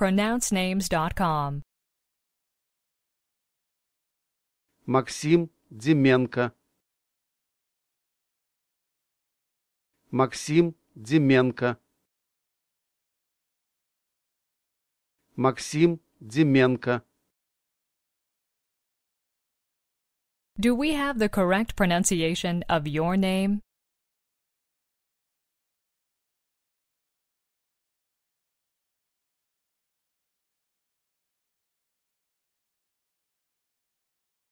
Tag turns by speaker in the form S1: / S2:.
S1: pronouncenames.com.
S2: Максим Деменко. Максим Деменко. Максим Деменко.
S1: Do we have the correct pronunciation of your name?